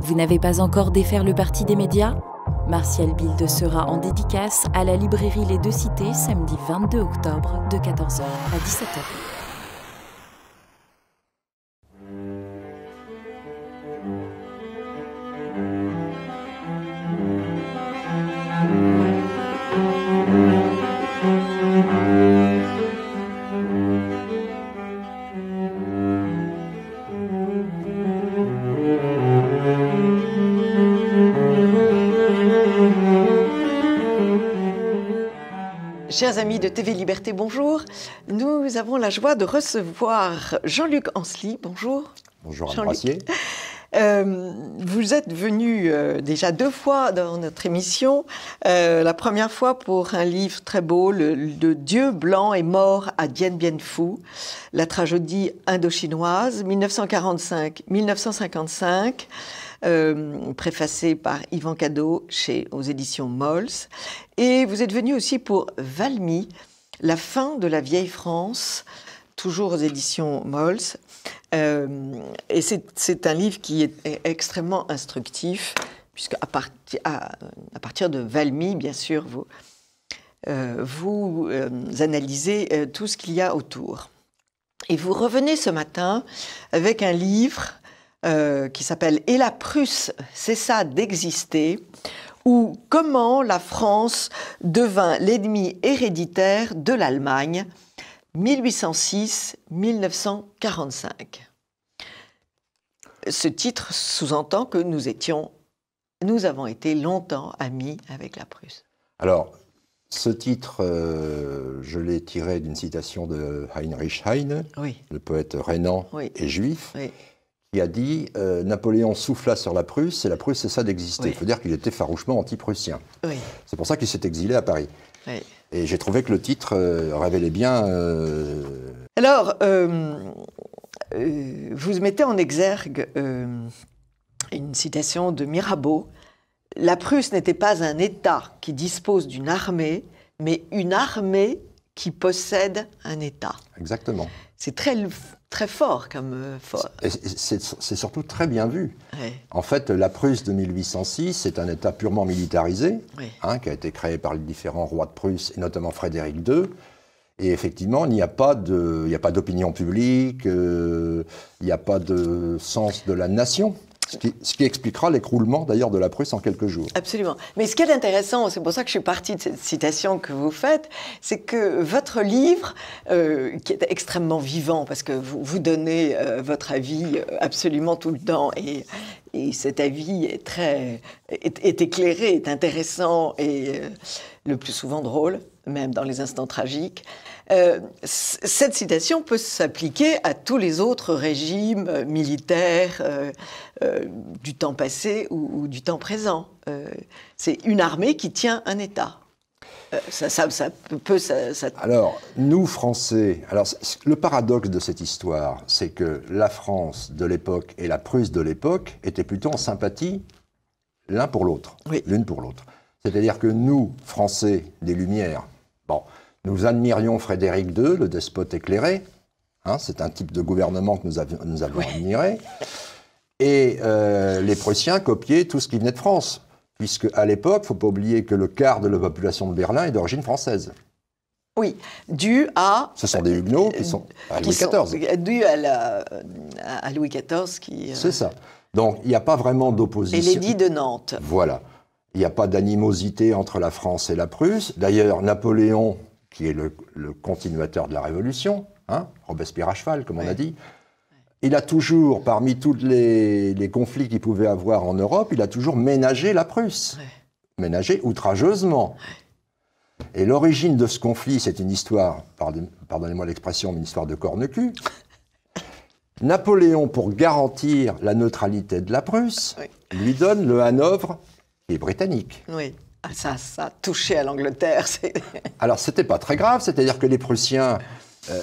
Vous n'avez pas encore défaire le parti des médias Martial Bilde sera en dédicace à la librairie Les Deux Cités samedi 22 octobre de 14h à 17h. amis de TV Liberté, bonjour. Nous avons la joie de recevoir Jean-Luc Ansley, bonjour. Bonjour jean euh, vous êtes venu euh, déjà deux fois dans notre émission. Euh, la première fois pour un livre très beau, le, le, Dieu blanc est mort à Dien Bien Phu, la tragédie indochinoise 1945-1955 euh, préfacé par Yvan Cadeau chez, aux éditions Mols. Et vous êtes venu aussi pour Valmy, La fin de la vieille France, toujours aux éditions Mols. Euh, et c'est un livre qui est extrêmement instructif, puisque à, à, partir de Valmy, bien sûr, vous, euh, vous euh, analysez tout ce qu'il y a autour. Et vous revenez ce matin avec un livre euh, qui s'appelle Et la Prusse cessa d'exister ou Comment la France devint l'ennemi héréditaire de l'Allemagne 1806-1945. Ce titre sous-entend que nous étions, nous avons été longtemps amis avec la Prusse. Alors, ce titre, euh, je l'ai tiré d'une citation de Heinrich Heine, le poète rhénan et juif. Oui – Il a dit euh, Napoléon souffla sur la Prusse et la Prusse cessa d'exister. Il faut dire qu'il était farouchement anti-prussien. C'est pour ça qu'il s'est exilé à Paris. Et j'ai trouvé que le titre euh, révélait bien. Euh, Alors, vous mettez en exergue une citation de Mirabeau La Prusse n'était pas un État qui dispose d'une armée, mais une armée qui possède un État. Exactement. C'est très très fort comme euh, fort. C'est surtout très bien vu. En fait, la Prusse de 1806, c'est un État purement militarisé, hein, qui a été créé par les différents rois de Prusse, et notamment Frédéric II. Et effectivement, il n'y a pas d'opinion publique, euh, il n'y a pas de sens de la nation ce qui, expliquera l'écroulement d'ailleurs de la Prusse en quelques jours. Absolument. Mais ce qui est intéressant, c'est pour ça que je suis partie de cette citation que vous faites, c'est que votre livre, euh, qui est extrêmement vivant, parce que vous, donnez euh, votre avis euh, absolument tout le temps, et, cet avis est très est, éclairé, est intéressant et le plus souvent drôle, même dans les instants tragiques. Euh, cette citation peut s'appliquer à tous les autres régimes euh, militaires euh, du temps passé ou, du temps présent. c'est une armée qui tient un État. Ça, ça, peut. alors, nous, Français, alors, le paradoxe de cette histoire, c'est que la France de l'époque et la Prusse de l'époque étaient plutôt en sympathie l'un pour l'autre. Oui. L'une pour l'autre. C'est-à-dire que nous, Français des Lumières, bon, nous admirions Frédéric II, le despote éclairé. Hein, c'est un type de gouvernement que nous, avons admiré. Et euh, les Prussiens copiaient tout ce qui venait de France, puisque à l'époque, faut pas oublier que le quart de la population de Berlin est d'origine française. Oui, dû à. Ce sont des Huguenots qui sont euh, euh, à Louis XIV. Dû à, Louis XIV qui. C'est ça. Donc il n'y a pas vraiment d'opposition. Et l'édit de Nantes. Voilà. Il n'y a pas d'animosité entre la France et la Prusse. D'ailleurs, Napoléon qui est le, continuateur de la Révolution, hein, Robespierre à cheval, comme on a dit, il a toujours, parmi tous les, conflits qu'il pouvait avoir en Europe, il a toujours ménagé la Prusse. Ménagé outrageusement. Et l'origine de ce conflit, c'est une histoire, pardonnez-moi l'expression, une histoire de corne-cul. Napoléon, pour garantir la neutralité de la Prusse, lui donne le Hanovre, qui est britannique. Oui. Ah, ça, ça touché à l'Angleterre. Alors, c'était pas très grave, c'est-à-dire que les Prussiens euh,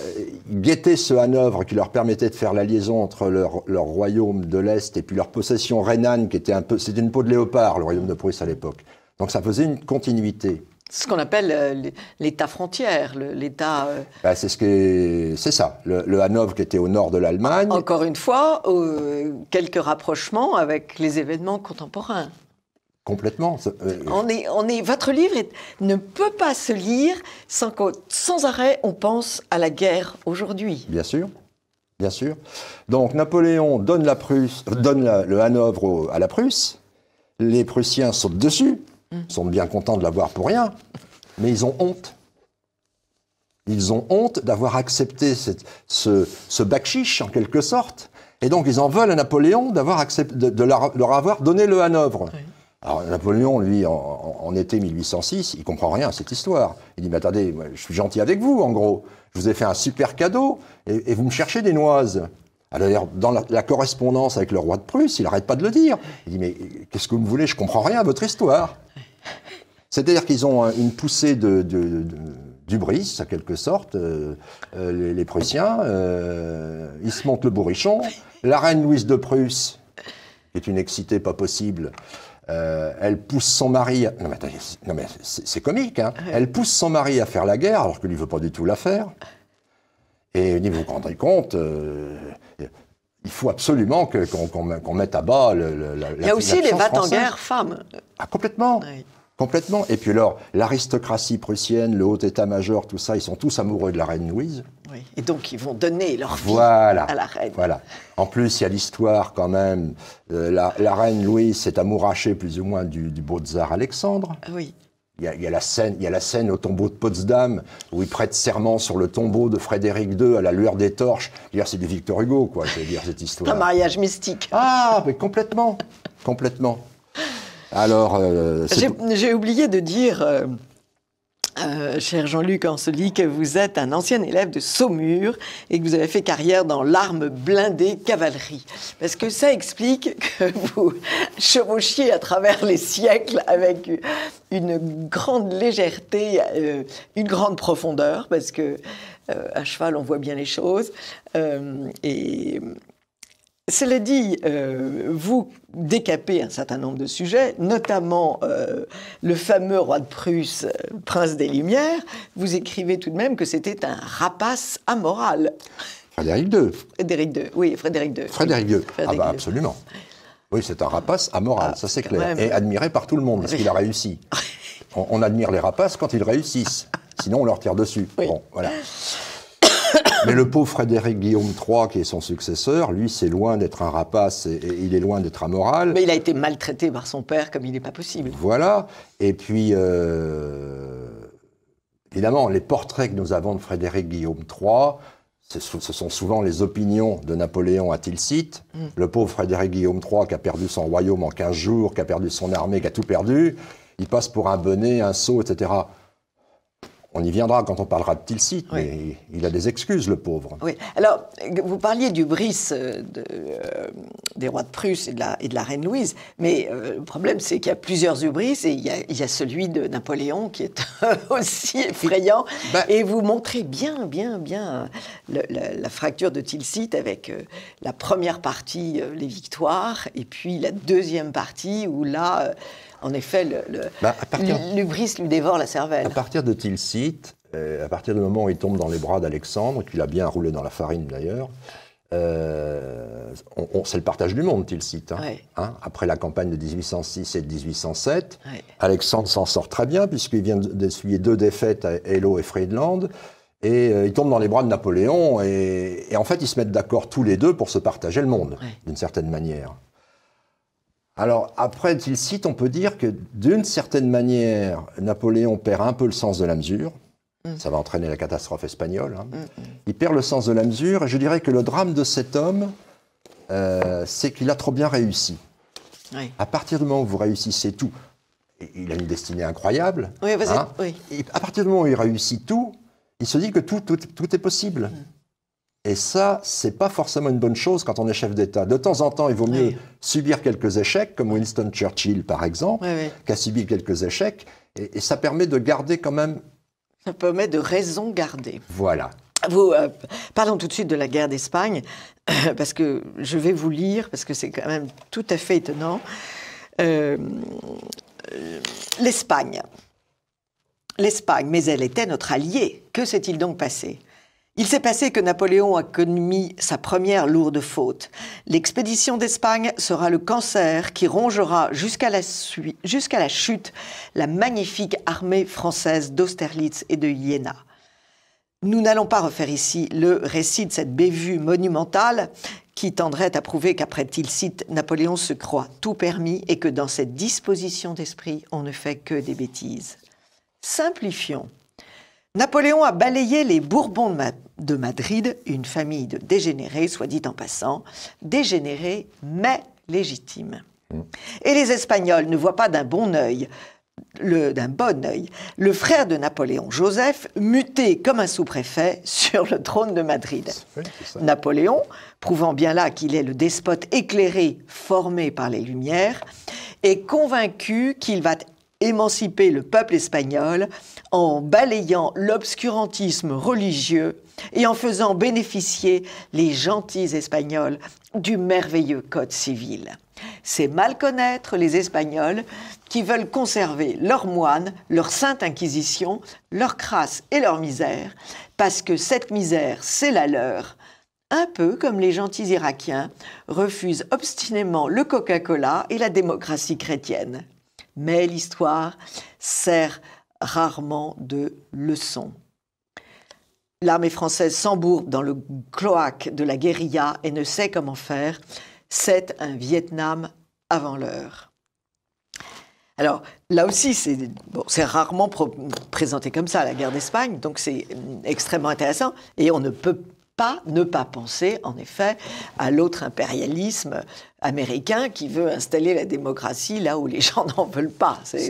guettaient ce Hanovre qui leur permettait de faire la liaison entre leur, royaume de l'Est et puis leur possession rhénane, qui était un peu. C'était une peau de léopard, le royaume de Prusse à l'époque. Donc, ça faisait une continuité. C'est Ce qu'on appelle euh, l'État frontière, l'État. Euh, bah, c'est ça. Le, le, Hanovre qui était au nord de l'Allemagne. Encore une fois, quelques rapprochements avec les événements contemporains. Complètement. Euh, on est, votre livre ne peut pas se lire sans, sans arrêt on pense à la guerre aujourd'hui. Bien sûr. Bien sûr. Donc Napoléon donne, la Prusse, donne le Hanovre à la Prusse. Les Prussiens sautent dessus, hum. sont bien contents de l'avoir pour rien, mais ils ont honte. Ils ont honte d'avoir accepté ce, ce en quelque sorte. Et donc ils en veulent à Napoléon d'avoir de, de, leur avoir donné le Hanovre. Alors Napoléon, lui, en, été 1806, il comprend rien à cette histoire. Il dit, mais attendez, je suis gentil avec vous, en gros. Je vous ai fait un super cadeau et, vous me cherchez des noises. Alors ah, dans la, correspondance avec le roi de Prusse, il n'arrête pas de le dire. Il dit, mais qu'est-ce que vous me voulez Je comprends rien à votre histoire. C'est-à-dire qu'ils ont euh, une poussée de, du à quelque sorte, euh, euh, les, Prussiens, ils se montent le bourrichon. La reine Louise de Prusse, qui est une excitée pas possible, euh, elle pousse son mari. Non mais, c'est comique. Hein. Elle pousse son mari à faire la guerre alors que lui veut pas du tout la faire. Et vous vous rendez compte euh, Il faut absolument qu'on mette à bas la. Il y a aussi les battes en guerre femmes. Ah complètement. Complètement. Et puis alors, l'aristocratie prussienne, le haut état-major, tout ça, ils sont tous amoureux de la reine Louise. Oui. Et donc, ils vont donner leur vie à la reine. Voilà. En plus, il y a l'histoire quand même. Euh, la, reine Louise s'est amourachée plus ou moins du, beau tsar Alexandre. Ah oui. Il y, a, la scène, il y a la scène au tombeau de Potsdam où il prête serment sur le tombeau de Frédéric II à la lueur des torches. Dire c'est du Victor Hugo, quoi. C'est dire cette histoire. un mariage mystique. Ah, mais complètement, complètement. Alors, euh, j'ai oublié de dire. Euh, euh, cher Jean-Luc Ancely, que vous êtes un ancien élève de Saumur et que vous avez fait carrière dans l'arme blindée cavalerie. Parce que ça explique que vous chevauchiez à travers les siècles avec une grande légèreté, une grande profondeur, parce que à cheval, on voit bien les choses. et cela dit, euh, vous décapez un certain nombre de sujets, notamment euh, le fameux roi de Prusse, euh, prince des Lumières. Vous écrivez tout de même que c'était un rapace amoral. Frédéric II. Frédéric II, oui, Frédéric II. Frédéric ah II, bah, absolument. Oui, c'est un rapace amoral, ah, ça c'est clair. Et admiré par tout le monde, parce qu'il a réussi. on, admire les rapaces quand ils réussissent, sinon on leur tire dessus. Bon, voilà. Mais le pauvre Frédéric Guillaume III, qui est son successeur, lui, c'est loin d'être un rapace et, il est loin d'être amoral. Mais il a été maltraité par son père comme il n'est pas possible. Voilà. Et puis, euh, évidemment, les portraits que nous avons de Frédéric Guillaume III, ce sont souvent les opinions de Napoléon à Tilsit. Mm. Le pauvre Frédéric Guillaume III qui a perdu son royaume en 15 jours, qui a perdu son armée, qui a tout perdu, il passe pour un bonnet, un sot, etc. On y viendra quand on parlera de Tilsit, mais il a des excuses, le pauvre. Oui. Alors, vous parliez du bris euh, euh, des rois de Prusse et de la, reine Louise, mais euh, le problème, c'est qu'il y a plusieurs Ubris et il y a, celui de Napoléon qui est aussi effrayant. Bah et vous montrez bien, bien, bien la, fracture de Tilsit avec la première partie, les victoires, et puis la deuxième partie où là en effet, le, bah, lui dévore la cervelle. À partir de Tilsit, euh, à partir du moment où il tombe dans les bras d'Alexandre, qu'il a bien roulé dans la farine d'ailleurs, euh, on, c'est le partage du monde, Tilsit. Hein, hein, après la campagne de 1806 et de 1807, Alexandre s'en sort très bien puisqu'il vient d'essuyer deux défaites à Hello et Friedland. Et euh, il tombe dans les bras de Napoléon, et, en fait, ils se mettent d'accord tous les deux pour se partager le monde, d'une certaine manière. Alors après, il cite, on peut dire que d'une certaine manière, Napoléon perd un peu le sens de la mesure. Mm. Ça va entraîner la catastrophe espagnole. Hein. Mm, mm. Il perd le sens de la mesure et je dirais que le drame de cet homme, euh, c'est qu'il a trop bien réussi. À partir du moment où vous réussissez tout, il a une destinée incroyable. Oui, vous hein, y à partir du moment où il réussit tout, il se dit que tout, est possible. Et ça, c'est pas forcément une bonne chose quand on est chef d'État. De temps en temps, il vaut mieux subir quelques échecs, comme Winston Churchill, par exemple, qu'à subi quelques échecs. Et, ça permet de garder quand même. Ça permet de raison garder. Voilà. Vous, euh, parlons tout de suite de la guerre d'Espagne, parce que je vais vous lire, parce que c'est quand même tout à fait étonnant. Euh, euh, L'Espagne. L'Espagne, mais elle était notre alliée. Que s'est-il donc passé il s'est passé que Napoléon a commis sa première lourde faute. L'expédition d'Espagne sera le cancer qui rongera jusqu'à la, chute la magnifique armée française d'Austerlitz et de Iéna. Nous n'allons pas refaire ici le récit de cette bévue monumentale qui tendrait à prouver qu'après-il Napoléon se croit tout permis et que dans cette disposition d'esprit, on ne fait que des bêtises. Simplifions. Napoléon a balayé les Bourbons de, Madrid, une famille de dégénérés, soit dit en passant, dégénérés mais légitimes. Mm. Et les Espagnols ne voient pas d'un bon œil, d'un bon œil, le frère de Napoléon, Joseph, muté comme un sous-préfet sur le trône de Madrid. Napoléon, prouvant bien là qu'il est le despote éclairé formé par les Lumières, est convaincu qu'il va émanciper le peuple espagnol en balayant l'obscurantisme religieux et en faisant bénéficier les gentils Espagnols du merveilleux Code civil. C'est mal connaître les Espagnols qui veulent conserver leurs moines, leur sainte inquisition, leur crasse et leur misère, parce que cette misère, c'est la leur. Un peu comme les gentils Irakiens refusent obstinément le Coca-Cola et la démocratie chrétienne mais l'histoire sert rarement de leçon. L'armée française s'embourbe dans le cloaque de la guérilla et ne sait comment faire. C'est un Vietnam avant l'heure. Alors là aussi, c'est rarement présenté comme ça, la guerre d'Espagne, donc c'est hum, extrêmement intéressant. Et on ne peut pas ne pas penser, en effet, à l'autre impérialisme américain qui veut installer la démocratie là où les gens n'en veulent pas. C'est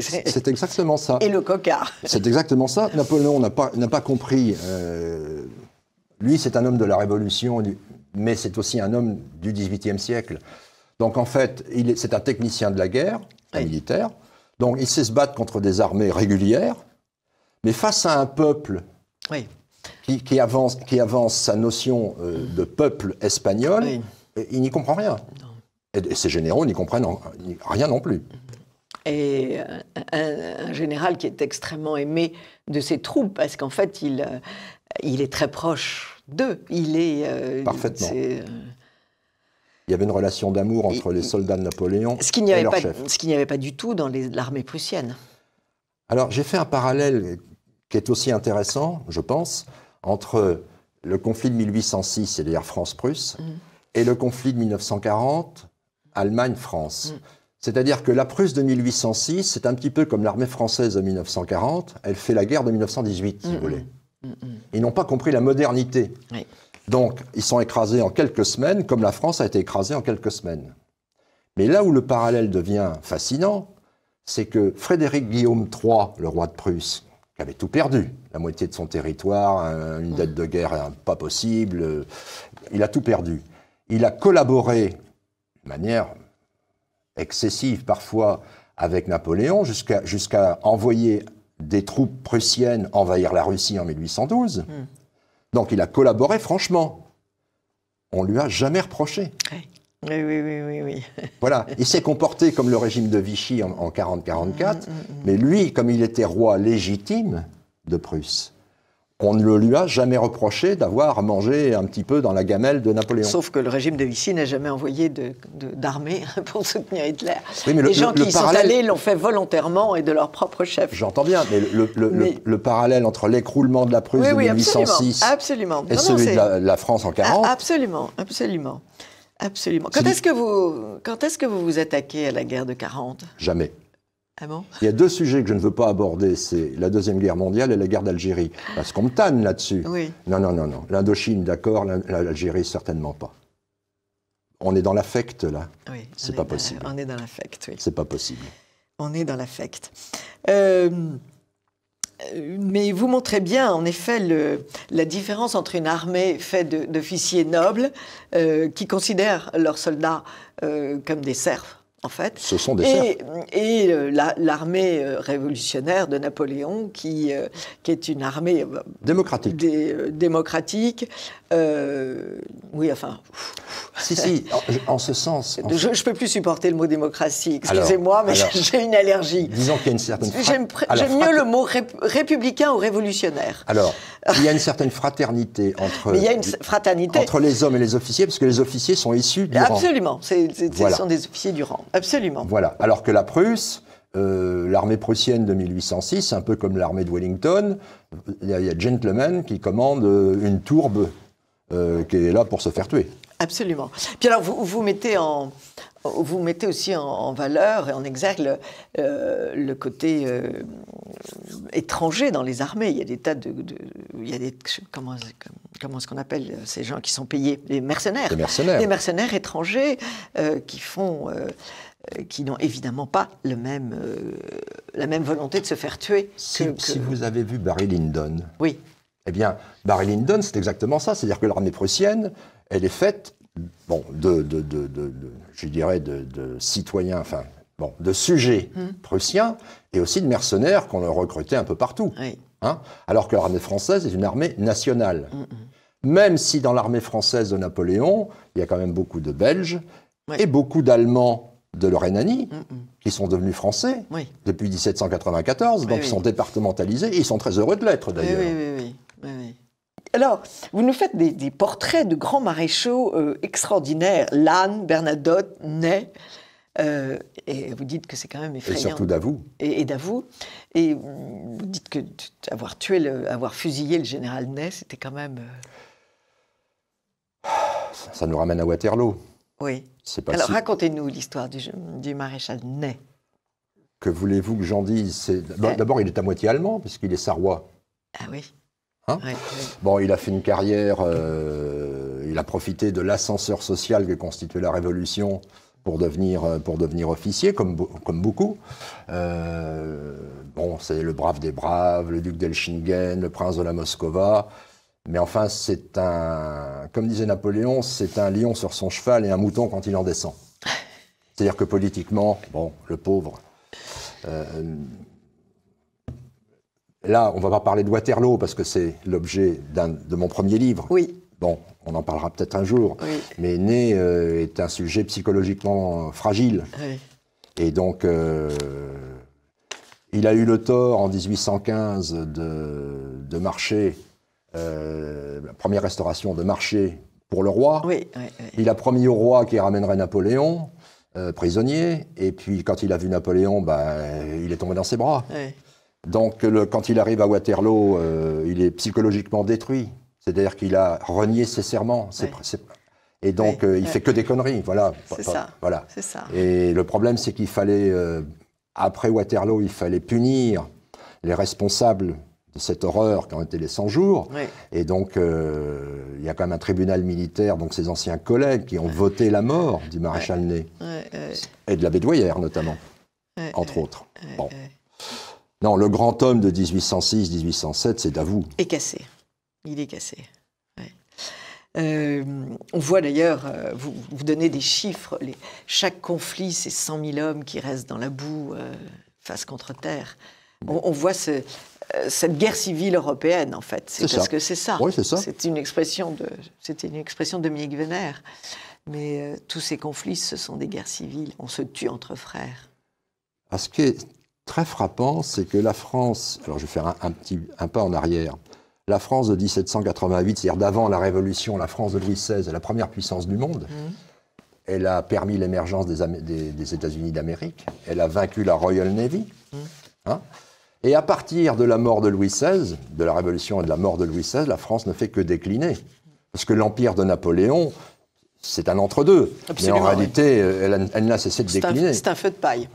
exactement ça. Et le cocard. C'est exactement ça. Napoléon n'a pas, pas compris. Euh, lui, c'est un homme de la Révolution, mais c'est aussi un homme du XVIIIe siècle. Donc en fait, c'est un technicien de la guerre, un militaire. Donc il sait se battre contre des armées régulières, mais face à un peuple oui qui, avance, qui avance sa notion euh, de peuple espagnol, il n'y comprend rien. Et, ses généraux n'y comprennent rien non plus. Et euh, un, général qui est extrêmement aimé de ses troupes, parce qu'en fait, il, euh, il est très proche d'eux. Il est. Parfaitement. Il y avait une relation d'amour entre les soldats de Napoléon ce avait et leur pas, chef. Ce qu'il n'y avait pas du tout dans l'armée prussienne. Alors, j'ai fait un parallèle qui est aussi intéressant, je pense, entre le conflit de 1806, c'est-à-dire France-Prusse, mm. et le conflit de 1940, Allemagne-France. Mm. C'est-à-dire que la Prusse de 1806, c'est un petit peu comme l'armée française de 1940, elle fait la guerre de 1918, si mm, vous voulez. Ils n'ont pas compris la modernité. Donc, ils sont écrasés en quelques semaines, comme la France a été écrasée en quelques semaines. Mais là où le parallèle devient fascinant, c'est que Frédéric Guillaume III, le roi de Prusse, il avait tout perdu, la moitié de son territoire, une dette de guerre pas possible, euh, il a tout perdu. Il a collaboré de manière excessive parfois avec Napoléon jusqu'à envoyer des troupes prussiennes envahir la Russie en 1812. Hmm. Donc il a collaboré franchement. On lui a jamais reproché. Oui, oui, oui, oui. voilà, il s'est comporté comme le régime de Vichy en, 40-44, mm, mm, mm, mais lui, comme il était roi légitime de Prusse, on ne le lui a jamais reproché d'avoir mangé un petit peu dans la gamelle de Napoléon. Sauf que le régime de Vichy n'a jamais envoyé d'armée pour soutenir Hitler. les gens qui sont allés l'ont fait volontairement et de leur propre chef. J'entends bien, mais le, parallèle entre l'écroulement de la Prusse en 1806 et celui de la, France en 40. Absolument, absolument. Absolument. Quand est-ce que, vous, quand est que vous vous attaquez à la guerre de 40 Jamais. Ah bon Il y a deux sujets que je ne veux pas aborder, c'est la Deuxième Guerre mondiale et la guerre d'Algérie. Parce qu'on me tanne là-dessus. Oui. Non, non, non, non. L'Indochine, d'accord, l'Algérie, certainement pas. On est dans l'affect, là. Oui. C'est pas possible. On est dans l'affect, oui. C'est pas possible. On est dans l'affect. Euh, euh, mais vous montrez bien, en effet, la différence entre une armée faite d'officiers nobles euh, qui considèrent leurs soldats euh, comme des serfs, en fait. Ce sont des et, et euh, l'armée euh, révolutionnaire de Napoléon, qui, euh, qui est une armée démocratique. démocratique oui, enfin. si, si, en, ce sens. je ne peux plus supporter le mot démocratie, excusez-moi, mais j'ai une allergie. Disons qu'il y a une certaine. J'aime mieux le mot républicain ou révolutionnaire. Alors, il y a une certaine fraternité entre. Mais il y a une fraternité. Entre les hommes et les officiers, parce que les officiers sont issus du Absolument, rang. Absolument, ce sont des officiers du rang absolument. Voilà. Alors que la Prusse, euh, l'armée prussienne de 1806, un peu comme l'armée de Wellington, il y, a, Gentleman qui commande euh, une tourbe euh, qui est là pour se faire tuer. Absolument. Puis alors, vous, vous mettez en, vous mettez aussi en, valeur et en exergue euh, le, côté euh, étranger dans les armées. Il y a des tas de, il y a des comment, comment est-ce qu'on appelle ces gens qui sont payés les mercenaires, les mercenaires, étrangers euh, qui font qui n'ont évidemment pas le même, la même volonté de se faire tuer. Si, si vous avez vu Barry Lyndon, oui. Eh bien, Barry Lyndon, c'est exactement ça. C'est-à-dire que l'armée prussienne, elle est faite bon, de, je dirais, de, citoyens, enfin, bon, de sujets hum. prussiens, et aussi de mercenaires qu'on recrutait un peu partout. Hein, alors que l'armée française est une armée nationale. Hum, hum. Même si dans l'armée française de Napoléon, il y a quand même beaucoup de Belges et beaucoup d'Allemands de Rhénanie, qui sont devenus français depuis 1794, donc ils sont départementalisés, et ils sont très heureux de l'être d'ailleurs. Oui, oui, oui. Alors, vous nous faites des, portraits de grands maréchaux euh, extraordinaires, Lannes, Bernadotte, Ney. Euh, et vous dites que c'est quand même effrayant. Et surtout d'Avou. Et, et d'Avou. Et vous dites que avoir tué, avoir fusillé le général Ney, c'était quand même. Euh, Ça, nous ramène à Waterloo. Oui. Alors racontez-nous l'histoire du, maréchal Ney. Que voulez-vous que j'en dise D'abord, il est à moitié allemand, puisqu'il est sarrois. Ah oui. Hein bon, il a fait une carrière, euh, il a profité de l'ascenseur social que constituait la Révolution pour devenir, euh, pour devenir officier, comme, comme beaucoup. Euh, bon, c'est le brave des braves, le duc d'Elchingen, le prince de la Moscova. Mais enfin, c'est un, comme disait Napoléon, c'est un lion sur son cheval et un mouton quand il en descend. C'est-à-dire que politiquement, bon, le pauvre. Là, on va pas parler de Waterloo parce que c'est l'objet de mon premier livre. Oui. Bon, on en parlera peut-être un jour. Mais Né euh, est un sujet psychologiquement fragile. Et donc, euh, il a eu le tort en 1815 de, marcher, euh, la première restauration de marcher pour le roi. Oui, il a promis au roi qu'il ramènerait Napoléon prisonnier. Et puis, quand il a vu Napoléon, ben, il est tombé dans ses bras. Donc quand il arrive à Waterloo, euh, il est psychologiquement détruit. C'est-à-dire qu'il a renié ses serments. et donc euh, il fait que des conneries. Voilà. C'est ça. Voilà. Et le problème, c'est qu'il fallait, euh, après Waterloo, il fallait punir les responsables de cette horreur qui ont été les 100 jours. Et donc il y a quand même un tribunal militaire, donc ses anciens collègues qui ont voté la mort du maréchal Ney. Et de la Bédouillère notamment, entre autres. Non, le grand homme de 1806-1807, c'est Davout. Est cassé. Il est cassé. Euh, on voit d'ailleurs, euh, vous, vous, donnez des chiffres, les, chaque conflit, c'est 100 000 hommes qui restent dans la boue, euh, face contre terre. On, voit ce, cette guerre civile européenne, en fait. C'est parce que c'est ça. Oui, c'est ça. une expression de, c'était une expression de Miegvener. Mais tous ces conflits, ce sont des guerres civiles. On se tue entre frères. Parce ce très frappant, c'est que la France, alors je vais faire un, petit un pas en arrière, la France de 1788, c'est-à-dire d'avant la Révolution, la France de Louis XVI est la première puissance du monde. Mmh. Elle a permis l'émergence des, États-Unis d'Amérique. Elle a vaincu la Royal Navy. Mmh. Hein. et à partir de la mort de Louis XVI, de la Révolution et de la mort de Louis XVI, la France ne fait que décliner. Parce que l'empire de Napoléon, c'est un entre-deux. Mais en réalité, elle, elle n'a cessé de décliner. C'est un feu de paille.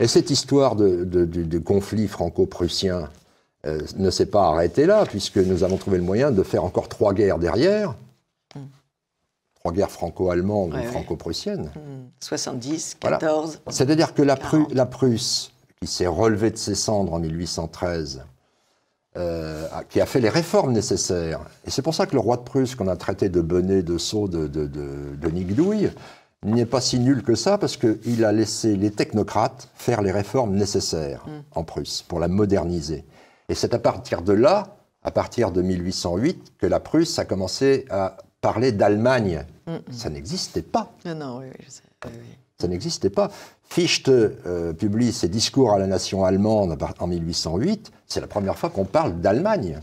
Et cette histoire de, du, conflit franco-prussien euh, ne s'est pas arrêtée là, puisque nous avons trouvé le moyen de faire encore trois guerres derrière. Hmm. Trois guerres franco-allemandes ou franco-prussiennes. 70, hmm. 14. C'est-à-dire que la, Prusse, qui s'est relevée de ses cendres en 1813, euh, qui a fait les réformes nécessaires. Et c'est pour ça que le roi de Prusse, qu'on a traité de bonnet, de sceau de, de, n'est pas si nul que ça parce qu'il a laissé les technocrates faire les réformes nécessaires mm. en Prusse pour la moderniser. Et c'est à partir de là, à partir de 1808, que la Prusse a commencé à parler d'Allemagne. Mm, mm. Ça n'existait pas. Ah non, oui, je sais. ça n'existait pas. Fichte euh, publie ses discours à la nation allemande en 1808. C'est la première fois qu'on parle d'Allemagne.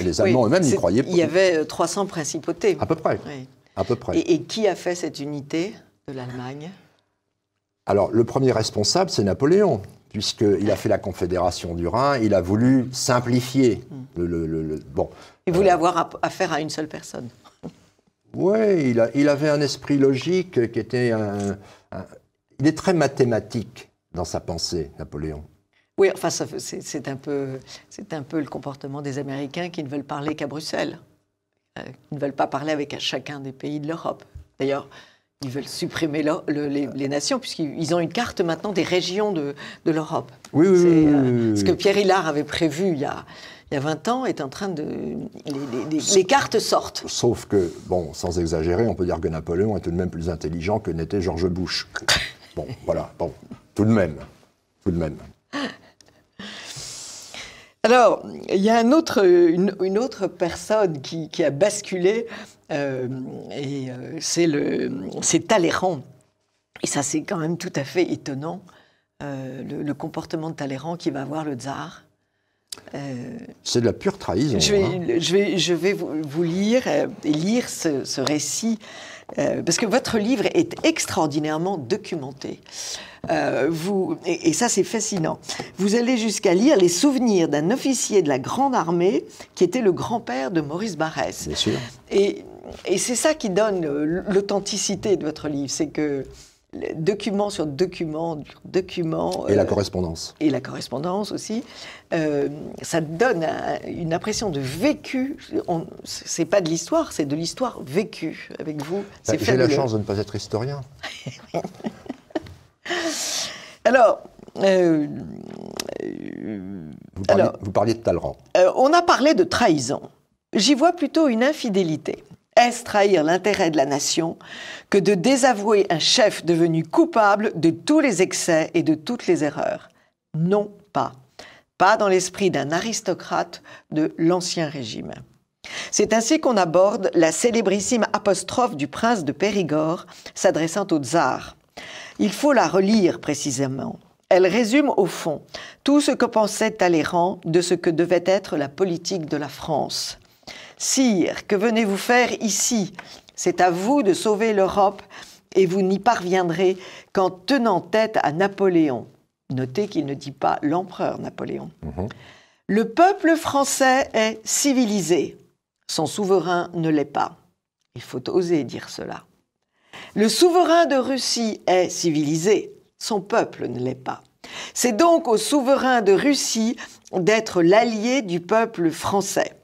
Et Les Allemands eux-mêmes n'y croyaient pas. Il y avait 300 euh, principautés. À peu près. À peu près. Et, qui a fait cette unité de l'Allemagne Alors, le premier responsable, c'est Napoléon puisqu'il a fait la Confédération du Rhin, il a voulu simplifier hmm. le... bon, il voulait avoir affaire à une seule personne. Oui, il, il, avait un esprit logique qui était un, Il est très mathématique dans sa pensée, Napoléon. Oui, enfin, c'est un, peu, un peu le comportement des Américains qui ne veulent parler qu'à Bruxelles. Euh, ils ne veulent pas parler avec chacun des pays de l'Europe. D'ailleurs, ils veulent supprimer les, nations, puisqu'ils ont une carte maintenant des régions de, l'Europe. Oui, euh, oui, oui, Ce que Pierre Hillard avait prévu il y a, il 20 ans est en train de. Les, cartes sortent. Sauf que, bon, sans exagérer, on peut dire que Napoléon est tout de même plus intelligent que n'était George Bush. Bon, voilà, bon, tout de même. Tout de même. Alors, il y a une, autre personne qui, a basculé, euh, et euh, c'est, Talleyrand. Et ça, c'est quand même tout à fait étonnant, euh, le, comportement de Talleyrand qui va voir le tsar. c'est de la pure trahison. Je vais, hein. vous, lire lire ce récit euh, parce que votre livre est extraordinairement documenté. Euh, vous, et, ça, c'est fascinant. Vous allez jusqu'à lire les souvenirs d'un officier de la Grande Armée qui était le grand-père de Maurice Barrès. Bien sûr. Et, et c'est ça qui donne l'authenticité de votre livre, c'est que document sur document sur document. Et la euh, correspondance. Et la correspondance aussi. Euh, ça donne une impression de vécu. C'est pas de l'histoire, c'est de l'histoire vécue avec vous. Bah, j'ai la chance de ne pas être historien. alors. Euh, alors vous, parliez, de Talleyrand. on a parlé de trahison. J'y vois plutôt une infidélité trahir l'intérêt de la nation que de désavouer un chef devenu coupable de tous les excès et de toutes les erreurs Non pas. Pas dans l'esprit d'un aristocrate de l'Ancien Régime. C'est ainsi qu'on aborde la célébrissime apostrophe du prince de Périgord s'adressant au tsar. Il faut la relire précisément. Elle résume au fond tout ce que pensait Talleyrand de ce que devait être la politique de la France. Sire, que venez-vous faire ici C'est à vous de sauver l'Europe et vous n'y parviendrez qu'en tenant tête à Napoléon. Notez qu'il ne dit pas l'empereur Napoléon. Mhm. Le peuple français est civilisé. Son souverain ne l'est pas. Il faut oser dire cela. Le souverain de Russie est civilisé. Son peuple ne l'est pas. C'est donc au souverain de Russie d'être l'allié du peuple français.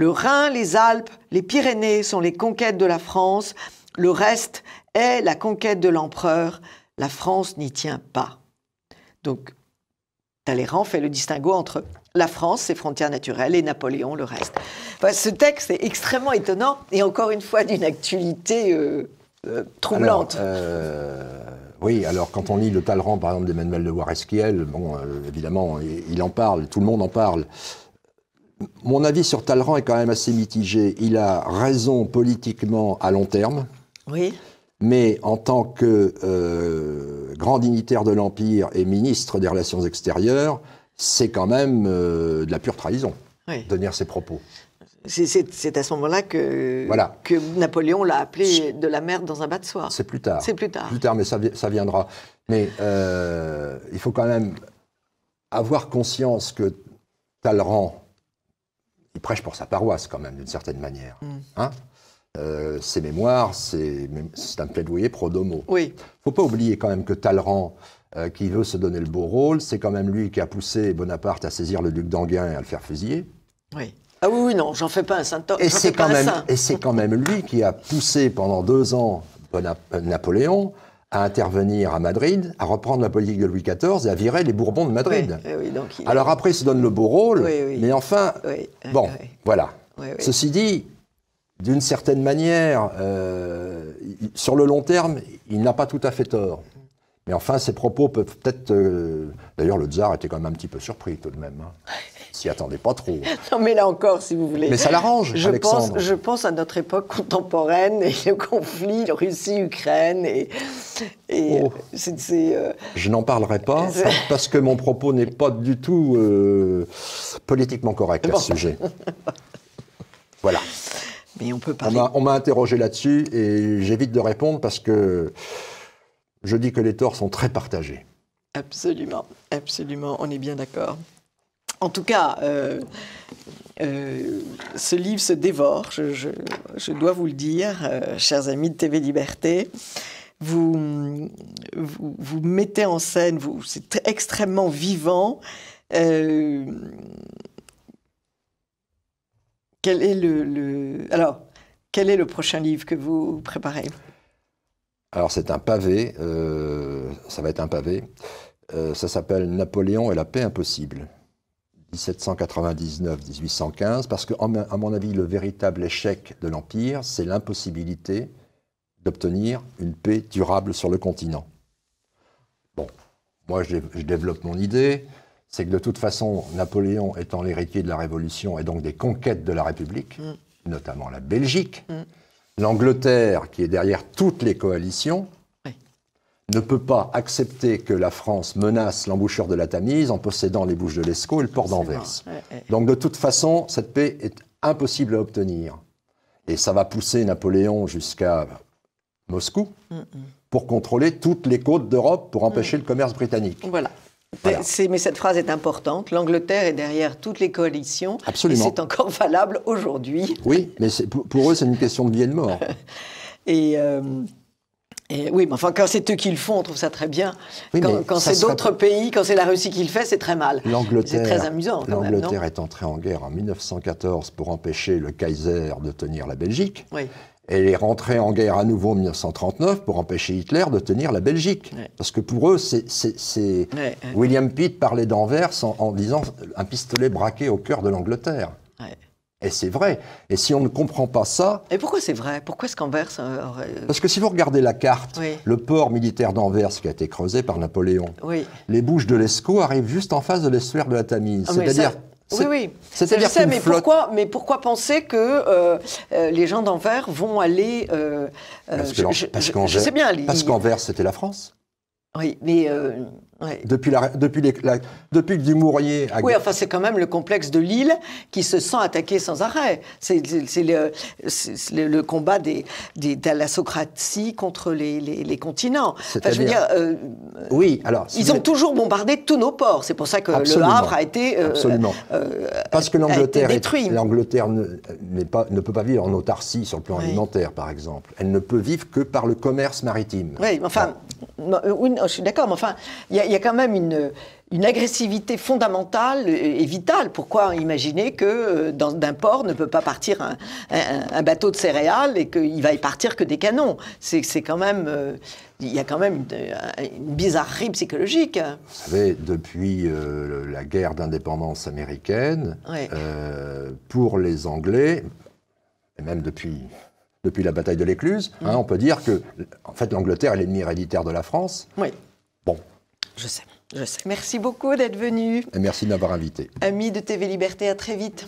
Le Rhin, les Alpes, les Pyrénées sont les conquêtes de la France, le reste est la conquête de l'empereur. La France n'y tient pas. Donc, Talleyrand fait le distinguo entre la France, ses frontières naturelles, et Napoléon, le reste. ce texte est extrêmement étonnant et encore une fois d'une actualité euh, euh, troublante. Euh, oui, alors quand on lit le Talleyrand, par exemple, d'Emmanuel de Waresquiel, bon, évidemment, il, en parle, tout le monde en parle mon avis sur Talleyrand est quand même assez mitigé. Il a raison politiquement à long terme. Oui. Mais en tant que euh, grand dignitaire de l'Empire et ministre des Relations extérieures, c'est quand même euh, de la pure trahison, de tenir ses propos. C'est à ce moment-là que, que Napoléon l'a appelé de la merde dans un bas de soie. C'est plus tard. C'est plus tard. Plus tard, mais ça, viendra. Mais euh, il faut quand même avoir conscience que Talleyrand il prêche pour sa paroisse quand même, d'une certaine manière. Mm. Hein euh, ses mémoires, c'est un plaidoyer pro domo. Oui. faut pas oublier quand même que Talleyrand, euh, qui veut se donner le beau rôle, c'est quand même lui qui a poussé Bonaparte à saisir le duc d'Anguin et à le faire fusiller. Oui. Ah oui, oui non, j'en fais pas un saint Et c'est quand, même, quand même lui qui a poussé pendant deux ans euh, Napoléon à intervenir à Madrid, à reprendre la politique de Louis XIV et à virer les Bourbons de Madrid. Alors après, il se donne le beau rôle, mais enfin, bon, voilà. Ceci dit, d'une certaine manière, euh, sur le long terme, il n'a pas tout à fait tort. Mais enfin, ses propos peuvent peut-être... Euh, d'ailleurs, le tsar était quand même un petit peu surpris tout de même. Hein. s'y attendez pas trop. Non, mais là encore, si vous voulez. Mais ça l'arrange, je Alexandre. Pense, je pense à notre époque contemporaine et le conflit Russie-Ukraine. Et, et oh. Euh, je n'en parlerai pas parce que mon propos n'est pas du tout euh, politiquement correct à ce sujet. voilà. Mais on peut parler. On m'a interrogé là-dessus et j'évite de répondre parce que je dis que les torts sont très partagés. Absolument, absolument, on est bien d'accord. En tout cas, euh, euh, ce livre se dévore, je, dois vous le dire, euh, chers amis de TV Liberté. Vous, vous, mettez en scène, c'est extrêmement vivant. quel est le, le, alors quel est le prochain livre que vous préparez Alors c'est un pavé, ça va être un pavé. ça s'appelle Napoléon et la paix impossible. 1799-1815, parce que, à mon avis, le véritable échec de l'Empire, c'est l'impossibilité d'obtenir une paix durable sur le continent. Bon, moi je, développe mon idée, c'est que de toute façon, Napoléon étant l'héritier de la Révolution et donc des conquêtes de la République, mm. notamment la Belgique, mm. l'Angleterre qui est derrière toutes les coalitions, ne peut pas accepter que la France menace l'embouchure de la Tamise en possédant les Bouches de l'Escaut et le port d'Anvers. Donc de toute façon, cette paix est impossible à obtenir. Et ça va pousser Napoléon jusqu'à Moscou pour contrôler toutes les côtes d'Europe pour empêcher mm. le commerce britannique. Voilà. Mais cette phrase est importante. L'Angleterre est derrière toutes les coalitions. Absolument. C'est encore valable aujourd'hui. Oui, mais pour, eux, c'est une question de vie et de mort. et euh, oui, mais enfin, quand c'est eux qui le font, on trouve ça très bien. quand, c'est d'autres pays, quand c'est la Russie qui le fait, c'est très mal. C'est très amusant. L'Angleterre est entrée en guerre en 1914 pour empêcher le Kaiser de tenir la Belgique. elle est rentrée en guerre à nouveau en 1939 pour empêcher Hitler de tenir la Belgique. Parce que pour eux, c'est. William Pitt parlait d'Anvers en, en, disant un pistolet braqué au cœur de l'Angleterre. Et c'est vrai. Et si on ne comprend pas ça. Et pourquoi c'est vrai Pourquoi est-ce qu'Anvers. Euh, euh, parce que si vous regardez la carte, le port militaire d'Anvers qui a été creusé par Napoléon, oui. les bouches de l'Escaut arrivent juste en face de l'estuaire de la Tamise. Ah, c'est-à-dire. Oui, oui. C'est-à-dire mais, pourquoi, mais pourquoi penser que euh, les gens d'Anvers vont aller. Euh, parce qu'Anvers, c'était la France. Oui, mais. Euh, euh, depuis, la, depuis, depuis que Dumouriez a... Oui, enfin, c'est quand même le complexe de l'île qui se sent attaqué sans arrêt. C'est le, combat des, de la Socratie contre les, continents. Enfin, je veux dire. Euh, oui, alors. ils ont toujours bombardé tous nos ports. C'est pour ça que le Havre a été. Euh, Absolument. Parce que l'Angleterre. L'Angleterre ne, ne, peut pas vivre en autarcie sur le plan alimentaire, par exemple. Elle ne peut vivre que par le commerce maritime. Oui, enfin. Euh, oui, je suis d'accord, mais enfin, il y, a quand même une, agressivité fondamentale et vitale. Pourquoi imaginer que euh, d'un port ne peut pas partir un, bateau de céréales et qu'il va y partir que des canons C'est quand même. Euh, il y a quand même une, bizarrerie psychologique. Vous savez, depuis la guerre d'indépendance américaine, pour les Anglais, et même depuis depuis la bataille de l'Écluse. Mm. Hein, on peut dire que, en fait, l'Angleterre est l'ennemi héréditaire de la France. Oui. Bon. Je sais, je sais. Merci beaucoup d'être venu. merci de m'avoir invité. Amis de TV Liberté, à très vite.